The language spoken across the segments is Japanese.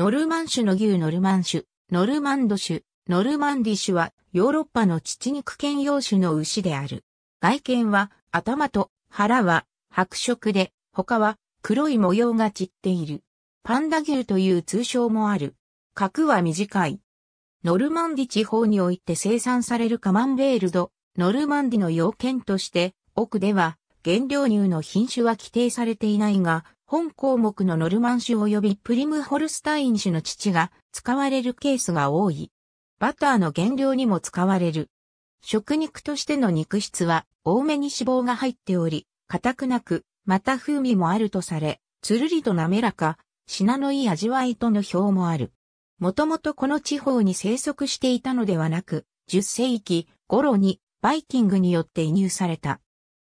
ノルマン種の牛ノルマン種、ノルマンド種、ノルマンディ種はヨーロッパの乳肉兼用種の牛である。外見は頭と腹は白色で、他は黒い模様が散っている。パンダ牛という通称もある。角は短い。ノルマンディ地方において生産されるカマンベールド、ノルマンディの要件として、奥では原料乳の品種は規定されていないが、本項目のノルマン種及びプリムホルスタイン種の乳が使われるケースが多い。バターの原料にも使われる。食肉としての肉質は多めに脂肪が入っており、硬くなく、また風味もあるとされ、つるりと滑らか、品のいい味わいとの表もある。もともとこの地方に生息していたのではなく、10世紀頃にバイキングによって移入された。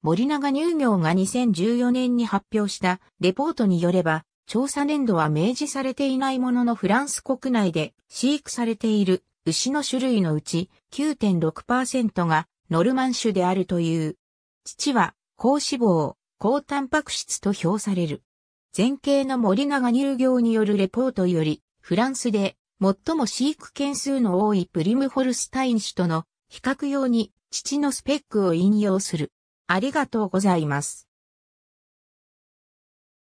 森永乳業が2014年に発表したレポートによれば、調査年度は明示されていないもののフランス国内で飼育されている牛の種類のうち9.6%がノルマン種であるという。父は高脂肪、高タンパク質と評される。前景の森永乳業によるレポートより、フランスで最も飼育件数の多いプリムホルスタイン種との比較用に父のスペックを引用する。ありがとうございます。